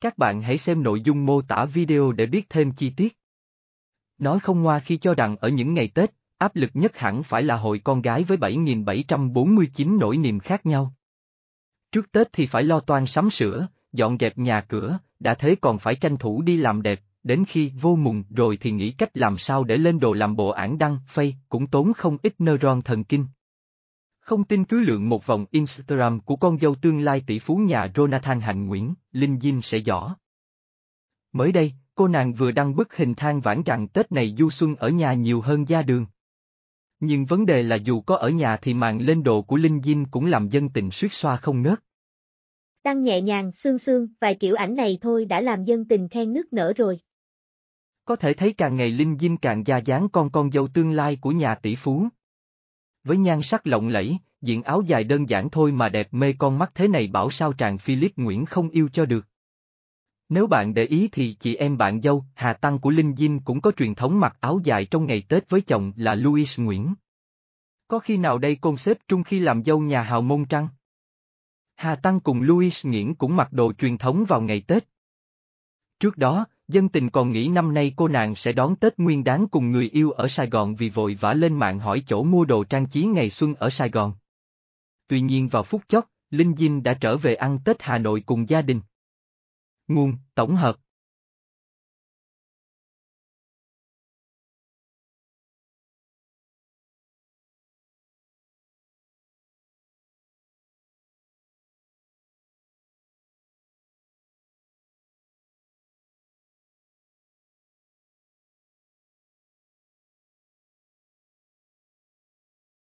Các bạn hãy xem nội dung mô tả video để biết thêm chi tiết. Nói không ngoa khi cho rằng ở những ngày Tết, áp lực nhất hẳn phải là hội con gái với 7.749 nỗi niềm khác nhau. Trước Tết thì phải lo toan sắm sửa, dọn dẹp nhà cửa, đã thế còn phải tranh thủ đi làm đẹp, đến khi vô mùng rồi thì nghĩ cách làm sao để lên đồ làm bộ ảnh đăng, phây, cũng tốn không ít neuron thần kinh. Không tin cứ lượng một vòng Instagram của con dâu tương lai tỷ phú nhà Jonathan Hạnh Nguyễn, Linh Dinh sẽ rõ. Mới đây, cô nàng vừa đăng bức hình than vãn rằng Tết này du xuân ở nhà nhiều hơn ra đường. Nhưng vấn đề là dù có ở nhà thì màn lên đồ của Linh Dinh cũng làm dân tình suýt xoa không ngớt. Đăng nhẹ nhàng, xương xương, vài kiểu ảnh này thôi đã làm dân tình khen nức nở rồi. Có thể thấy càng ngày Linh Dinh càng già dáng con con dâu tương lai của nhà tỷ phú với nhan sắc lộng lẫy, diện áo dài đơn giản thôi mà đẹp mê con mắt thế này bảo sao chàng Philip Nguyễn không yêu cho được. Nếu bạn để ý thì chị em bạn dâu, Hà Tăng của Linh Dinh cũng có truyền thống mặc áo dài trong ngày Tết với chồng là Louis Nguyễn. Có khi nào đây con xếp trung khi làm dâu nhà hào môn trăng? Hà Tăng cùng Louis Nguyễn cũng mặc đồ truyền thống vào ngày Tết. Trước đó, dân tình còn nghĩ năm nay cô nàng sẽ đón Tết Nguyên đáng cùng người yêu ở Sài Gòn vì vội vã lên mạng hỏi chỗ mua đồ trang trí ngày xuân ở Sài Gòn. Tuy nhiên vào phút chót, Linh Dinh đã trở về ăn Tết Hà Nội cùng gia đình. Nguồn, tổng hợp